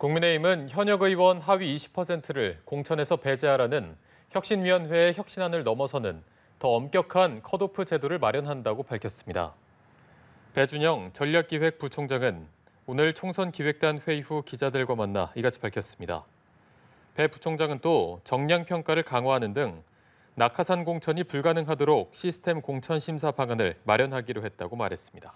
국민의힘은 현역 의원 하위 20%를 공천에서 배제하라는 혁신위원회의 혁신안을 넘어서는 더 엄격한 컷오프 제도를 마련한다고 밝혔습니다. 배준영 전략기획부총장은 오늘 총선 기획단 회의 후 기자들과 만나 이같이 밝혔습니다. 배 부총장은 또 정량 평가를 강화하는 등 낙하산 공천이 불가능하도록 시스템 공천 심사 방안을 마련하기로 했다고 말했습니다.